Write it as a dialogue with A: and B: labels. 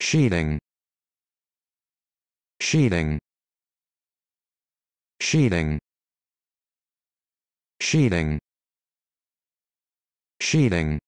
A: sheeting sheeting sheeting sheeting sheeting